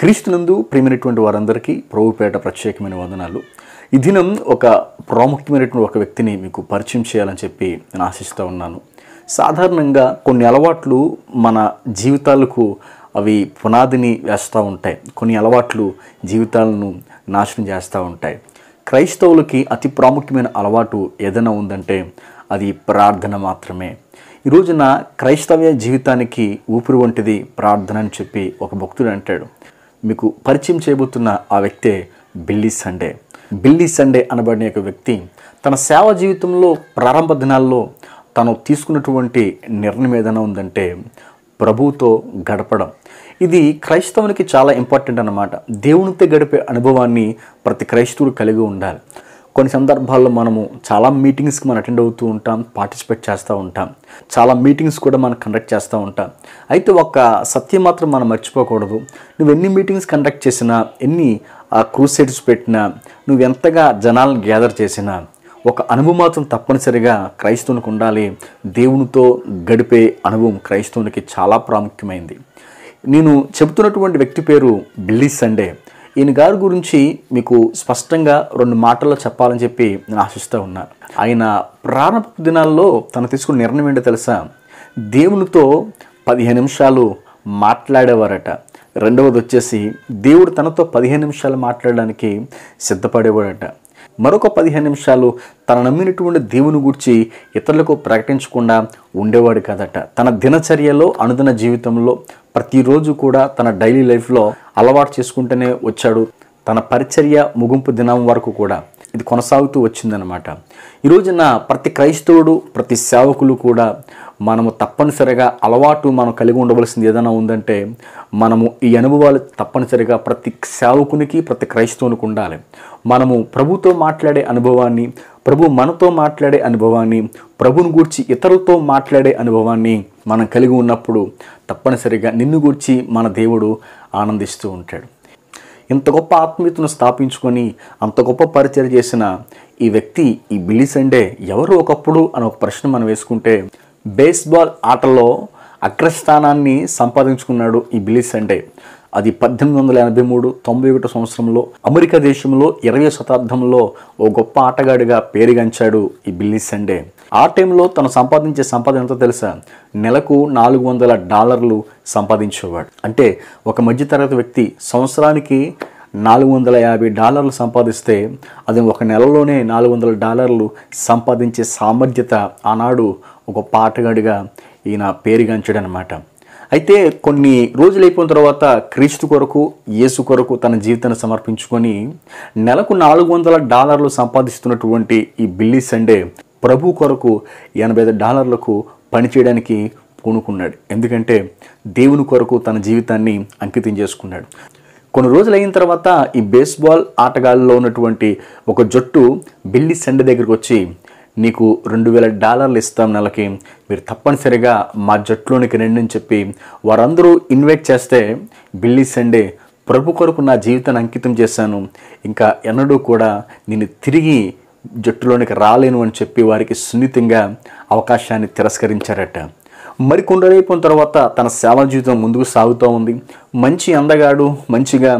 క్రీస్తునందు ప్రేమైనటువంటి వారందరికీ ప్రభుపేట ప్రత్యేకమైన వందనాలు ఈ దినం ఒక ప్రాముఖ్యమైనటువంటి ఒక వ్యక్తిని మీకు పరిచయం చేయాలని చెప్పి నేను ఆశిస్తూ ఉన్నాను సాధారణంగా కొన్ని అలవాట్లు మన జీవితాలకు అవి పునాదిని వేస్తూ ఉంటాయి కొన్ని అలవాట్లు జీవితాలను నాశనం చేస్తూ ఉంటాయి క్రైస్తవులకి అతి ప్రాముఖ్యమైన అలవాటు ఏదైనా ఉందంటే అది ప్రార్థన మాత్రమే ఈ రోజున క్రైస్తవ్య జీవితానికి ఊపిరి వంటిది ప్రార్థన అని చెప్పి ఒక భక్తుడు అంటాడు మీకు పరిచయం చేయబోతున్న ఆ వ్యక్తే బిల్లీ సండే బిల్లీ సండే అనబడిన యొక్క వ్యక్తి తన సేవ జీవితంలో ప్రారంభ దినాల్లో తను తీసుకున్నటువంటి నిర్ణయం ఏదైనా ఉందంటే ప్రభువుతో గడపడం ఇది క్రైస్తవునికి చాలా ఇంపార్టెంట్ అన్నమాట దేవునితో గడిపే అనుభవాన్ని ప్రతి క్రైస్తవుడు కలిగి ఉండాలి కొన్ని సందర్భాల్లో మనము చాలా మీటింగ్స్కి మనం అటెండ్ అవుతూ ఉంటాం పార్టిసిపేట్ చేస్తూ ఉంటాం చాలా మీటింగ్స్ కూడా మనం కండక్ట్ చేస్తూ ఉంటాం అయితే ఒక సత్యం మాత్రం మనం మర్చిపోకూడదు నువ్వు ఎన్ని మీటింగ్స్ కండక్ట్ చేసినా ఎన్ని క్రూసైడ్స్ పెట్టినా నువ్వు ఎంతగా జనాలను గ్యాదర్ చేసినా ఒక అనుభవం మాత్రం తప్పనిసరిగా క్రైస్తవునికి ఉండాలి దేవునితో గడిపే అనుభవం క్రైస్తవునికి చాలా ప్రాముఖ్యమైంది నేను చెబుతున్నటువంటి వ్యక్తి పేరు బిల్లీ సండే ఈయన గారి గురించి మీకు స్పష్టంగా రెండు మాటల్లో చెప్పాలని చెప్పి నేను ఆశిస్తూ ఉన్నాను ఆయన ప్రారంభ దినాల్లో తను తీసుకున్న నిర్ణయం ఏంటో తెలుసా దేవునితో పదిహేను నిమిషాలు మాట్లాడేవారట రెండవది వచ్చేసి దేవుడు తనతో పదిహేను నిమిషాలు మాట్లాడడానికి సిద్ధపడేవాడట మరొక పదిహేను నిమిషాలు తన నమ్మినటువంటి దేవుని గురించి ఇతరులకు ప్రకటించకుండా ఉండేవాడు కదట తన దినచర్యలో అనుదిన జీవితంలో ప్రతిరోజు కూడా తన డైలీ లైఫ్లో అలవాటు చేసుకుంటూనే వచ్చాడు తన పరిచర్య ముగింపు దినం వరకు కూడా ఇది కొనసాగుతూ వచ్చిందనమాట ఈరోజున ప్రతి క్రైస్తవుడు ప్రతి సేవకులు కూడా మనము తప్పనిసరిగా అలవాటు మనం కలిగి ఉండవలసింది ఏదైనా ఉందంటే మనము ఈ అనుభవాలు తప్పనిసరిగా ప్రతి సేవకునికి ప్రతి క్రైస్తవునికి ఉండాలి మనము ప్రభుతో మాట్లాడే అనుభవాన్ని ప్రభు మనతో మాట్లాడే అనుభవాన్ని ప్రభుని గూర్చి ఇతరులతో మాట్లాడే అనుభవాన్ని మనం కలిగి ఉన్నప్పుడు తప్పనిసరిగా నిన్ను గూర్చి మన దేవుడు ఆనందిస్తూ ఉంటాడు ఇంత గొప్ప ఆత్మీయతను స్థాపించుకొని అంత గొప్ప పరిచయం చేసిన ఈ వ్యక్తి ఈ బిల్లీ సండే ఎవరు ఒకప్పుడు అని ఒక ప్రశ్న మనం వేసుకుంటే బేస్బాల్ ఆటలో అగ్రస్థానాన్ని సంపాదించుకున్నాడు ఈ బిల్లీ సండే అది పద్దెనిమిది వందల ఎనభై మూడు తొంభై ఒకటి సంవత్సరంలో అమెరికా దేశంలో ఇరవై శతాబ్దంలో ఓ గొప్ప ఆటగాడిగా పేరుగాంచాడు ఈ బిల్లీ సండే ఆ టైంలో తను సంపాదించే సంపద ఎంతో తెలుసా నెలకు నాలుగు వందల డాలర్లు సంపాదించేవాడు అంటే ఒక మధ్యతరగతి వ్యక్తి సంవత్సరానికి నాలుగు వందల యాభై డాలర్లు సంపాదిస్తే అది ఒక నెలలోనే నాలుగు వందల డాలర్లు సంపాదించే సామర్థ్యత ఆనాడు ఒక పాటగాడిగా ఈయన పేరుగాంచాడనమాట అయితే కొన్ని రోజులు అయిపోయిన తర్వాత క్రీస్తు కొరకు యేసు కొరకు తన జీవితాన్ని సమర్పించుకొని నెలకు నాలుగు వందల డాలర్లు సంపాదిస్తున్నటువంటి ఈ బిల్లీ సండే ప్రభు కొరకు ఎనభై ఐదు డాలర్లకు పనిచేయడానికి పూనుకున్నాడు ఎందుకంటే దేవుని కొరకు తన జీవితాన్ని అంకితం చేసుకున్నాడు కొన్ని రోజులు అయిన తర్వాత ఈ బేస్బాల్ ఆటగాళ్ళలో ఉన్నటువంటి ఒక జట్టు బిల్లి సెండ దగ్గరికి వచ్చి నీకు రెండు వేల డాలర్లు ఇస్తాం నెలకి మీరు తప్పనిసరిగా మా జట్టులోనికి రండి అని చెప్పి వారందరూ ఇన్వైట్ చేస్తే బిల్లీ సండే ప్రభు కొరకు నా జీవితాన్ని అంకితం చేశాను ఇంకా ఎన్నడూ కూడా నేను తిరిగి జట్టులోనికి రాలేను అని చెప్పి వారికి సున్నితంగా అవకాశాన్ని తిరస్కరించారట మరి కొండరైపోయిన తర్వాత తన సేవా జీవితం ముందుకు సాగుతూ ఉంది మంచి అందగాడు మంచిగా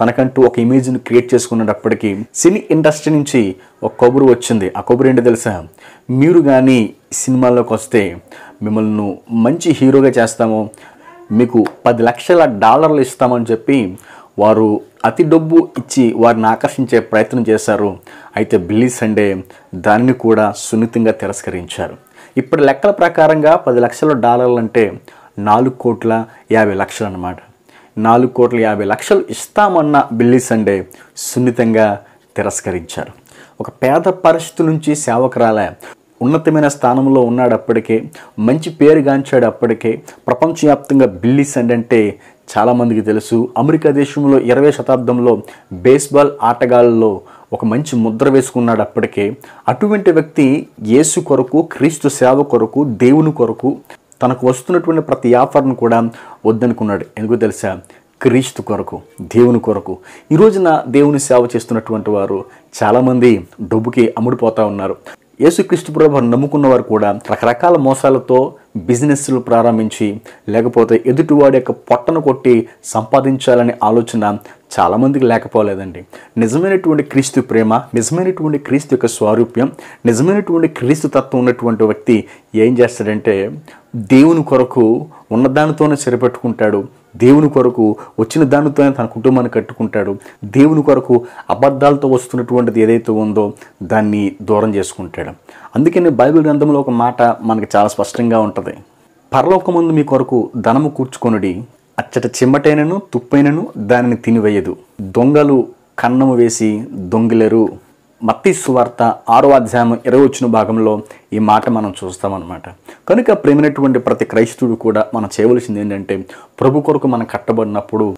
తనకంటూ ఒక ఇమేజ్ని క్రియేట్ చేసుకున్నప్పటికీ సినీ ఇండస్ట్రీ నుంచి ఒక కబురు వచ్చింది ఆ కొబురు ఏంటో తెలుసా మీరు కానీ సినిమాల్లోకి వస్తే మిమ్మల్ని మంచి హీరోగా చేస్తాము మీకు పది లక్షల డాలర్లు ఇస్తామని చెప్పి వారు అతి డబ్బు ఇచ్చి వారిని ఆకర్షించే ప్రయత్నం చేశారు అయితే బిల్లీ సండే దానిని కూడా సున్నితంగా తిరస్కరించారు ఇప్పుడు లెక్కల ప్రకారంగా పది లక్షల డాలర్లు అంటే నాలుగు కోట్ల యాభై లక్షలు అన్నమాట నాలుగు కోట్ల యాభై లక్షలు ఇస్తామన్న బిల్లీ సండే సున్నితంగా తిరస్కరించారు ఒక పేద పరిస్థితి నుంచి సేవకురాలే ఉన్నతమైన స్థానంలో ఉన్నాడప్పటికే మంచి పేరుగాంచాడు అప్పటికే ప్రపంచవ్యాప్తంగా బిల్లీ సండే అంటే చాలామందికి తెలుసు అమెరికా దేశంలో ఇరవై శతాబ్దంలో బేస్బాల్ ఆటగాళ్ళలో ఒక మంచి ముద్ర వేసుకున్నాడు అప్పటికే అటువంటి వ్యక్తి యేసు కొరకు క్రీస్తు సేవ కొరకు దేవుని కొరకు తనకు వస్తున్నటువంటి ప్రతి ఆఫర్ను కూడా వద్దనుకున్నాడు ఎందుకు తెలుసా క్రీస్తు కొరకు దేవుని కొరకు ఈ రోజున దేవుని సేవ చేస్తున్నటువంటి వారు చాలామంది డబ్బుకి అమ్ముడుపోతూ ఉన్నారు యేసుక్రీస్తు ప్రభు నమ్ముకున్న వారు కూడా రకరకాల మోసాలతో బిజినెస్లు ప్రారంభించి లేకపోతే ఎదుటివాడి యొక్క పొట్టను కొట్టి సంపాదించాలనే ఆలోచన చాలామందికి లేకపోలేదండి నిజమైనటువంటి క్రీస్తు ప్రేమ నిజమైనటువంటి క్రీస్తు యొక్క స్వారూప్యం నిజమైనటువంటి క్రీస్తు తత్వం ఉన్నటువంటి వ్యక్తి ఏం చేస్తాడంటే దేవుని కొరకు ఉన్నదానితోనే సరిపెట్టుకుంటాడు దేవుని కొరకు వచ్చిన దానితోనే తన కుటుంబాన్ని కట్టుకుంటాడు దేవుని కొరకు అబద్ధాలతో వస్తున్నటువంటిది ఏదైతే ఉందో దాన్ని దూరం చేసుకుంటాడు అందుకని బైబిల్ గ్రంథంలో ఒక మాట మనకి చాలా స్పష్టంగా ఉంటుంది పరలోకముందు మీ కొరకు ధనము కూర్చుకొనుడి అచ్చట చిమ్మటైనను తుప్పైనను దానిని తినివేయదు దొంగలు కన్నము వేసి దొంగిలరు మత్తి సువార్త ఆరో అధ్యాయం వచ్చిన భాగంలో ఈ మాట మనం చూస్తామన్నమాట కనుక ప్రేమైనటువంటి ప్రతి క్రైస్తుడు కూడా మనం చేయవలసింది ఏంటంటే ప్రభు కొరకు మనం కట్టబడినప్పుడు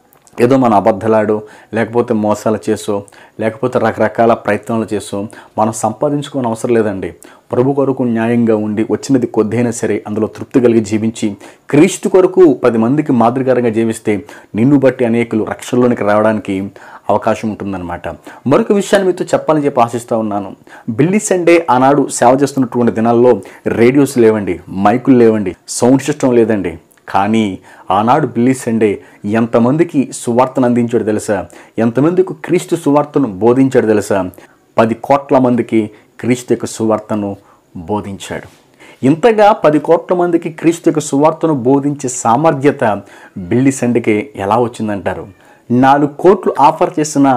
ఏదో మన అబద్ధలాడు లేకపోతే మోసాలు చేసో లేకపోతే రకరకాల ప్రయత్నాలు చేసో మనం సంపాదించుకోని అవసరం లేదండి ప్రభు కొరకు న్యాయంగా ఉండి వచ్చినది కొద్దైనా సరే అందులో తృప్తి కలిగి జీవించి క్రీస్తు కొరకు పది మందికి మాదిరికరంగా జీవిస్తే నిన్ను బట్టి అనేకులు రక్షణలోనికి రావడానికి అవకాశం ఉంటుందన్నమాట మరొక విషయాన్ని మీతో చెప్పాలని చెప్పి ఆశిస్తూ ఉన్నాను బిల్లి సండే ఆనాడు సేవ చేస్తున్నటువంటి దినాల్లో రేడియోస్ లేవండి మైకులు లేవండి సౌండ్ సిస్టమ్ లేదండి కానీ ఆనాడు బిల్లీ సండే ఎంతమందికి సువార్తను అందించాడు తెలుసా ఎంతమందికి క్రీస్తు సువార్తను బోధించాడు తెలుసా పది కోట్ల మందికి క్రీస్తు యొక్క సువార్తను బోధించాడు ఇంతగా పది కోట్ల మందికి క్రీస్తు యొక్క సువార్తను బోధించే సామర్థ్యత బిల్లి సండికి ఎలా వచ్చిందంటారు నాలుగు కోట్లు ఆఫర్ చేసిన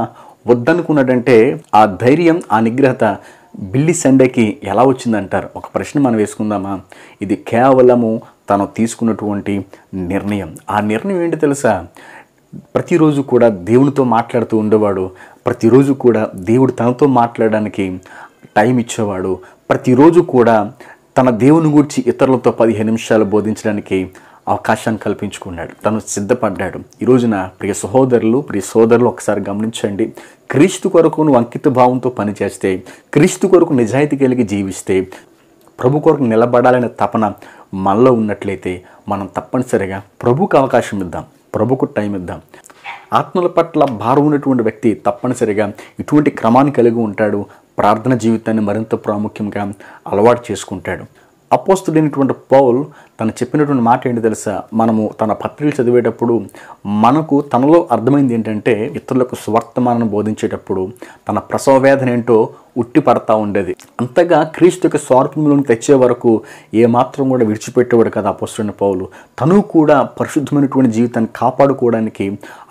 వద్దనుకున్నాడంటే ఆ ధైర్యం ఆ నిగ్రహత బిల్లి సండేకి ఎలా వచ్చిందంటారు ఒక ప్రశ్న మనం వేసుకుందామా ఇది కేవలము తను తీసుకున్నటువంటి నిర్ణయం ఆ నిర్ణయం ఏంటి తెలుసా ప్రతిరోజు కూడా దేవునితో మాట్లాడుతూ ఉండేవాడు ప్రతిరోజు కూడా దేవుడు తనతో మాట్లాడడానికి టైం ఇచ్చేవాడు ప్రతిరోజు కూడా తన దేవుని గురించి ఇతరులతో పదిహేను నిమిషాలు బోధించడానికి అవకాశాన్ని కల్పించుకున్నాడు తను సిద్ధపడ్డాడు ఈ రోజున ప్రియ సహోదరులు ప్రియ సోదరులు ఒకసారి గమనించండి క్రీస్తు కొరకు నువ్వు అంకిత భావంతో పనిచేస్తే క్రీస్తు కొరకు నిజాయితీ కలిగి జీవిస్తే ప్రభు కొరకు నిలబడాలనే తపన మనలో ఉన్నట్లయితే మనం తప్పనిసరిగా ప్రభుకు అవకాశం ఇద్దాం ప్రభుకు టైం ఇద్దాం ఆత్మల పట్ల భారం ఉన్నటువంటి వ్యక్తి తప్పనిసరిగా ఇటువంటి క్రమాన్ని కలిగి ఉంటాడు ప్రార్థన జీవితాన్ని మరింత ప్రాముఖ్యంగా అలవాటు చేసుకుంటాడు అపోస్తుడైనటువంటి పౌల్ తను చెప్పినటువంటి మాట ఏంటి తెలుసా మనము తన పత్రికలు చదివేటప్పుడు మనకు తనలో అర్థమైంది ఏంటంటే ఇతరులకు స్వార్థమానం బోధించేటప్పుడు తన ప్రసవ వేదన ఏంటో ఉట్టిపడతా ఉండేది అంతగా క్రీస్తు యొక్క స్వార్థములను తెచ్చే వరకు ఏమాత్రం కూడా విడిచిపెట్టేవాడు కదా అపోస్తున్న పౌలు తను కూడా పరిశుద్ధమైనటువంటి జీవితాన్ని కాపాడుకోవడానికి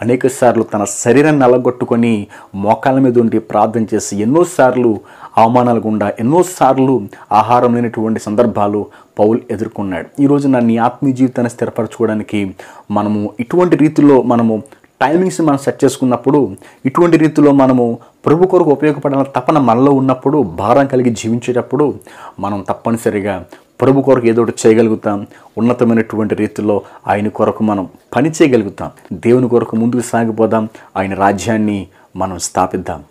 అనేక సార్లు తన శరీరాన్ని అలగొట్టుకొని మోకాల మీద ఉండి ప్రార్థన చేసి ఎన్నోసార్లు అవమానాలు గుండా ఎన్నోసార్లు ఆహారం లేనటువంటి సందర్భాలు పౌల్ ఎదుర్కొన్నాడు ఈరోజు నా నీ ఆత్మీయ జీవితాన్ని స్థిరపరచుకోవడానికి మనము ఇటువంటి రీతిలో మనము టైమింగ్స్ మనం సెట్ చేసుకున్నప్పుడు ఇటువంటి రీతిలో మనము ప్రభు కొరకు ఉపయోగపడాలని తపన మనలో ఉన్నప్పుడు భారం కలిగి జీవించేటప్పుడు మనం తప్పనిసరిగా ప్రభు కొరకు ఏదో ఒకటి చేయగలుగుతాం ఉన్నతమైనటువంటి రీతిలో ఆయన కొరకు మనం పని చేయగలుగుతాం దేవుని కొరకు ముందుకు సాగిపోదాం ఆయన రాజ్యాన్ని మనం స్థాపిద్దాం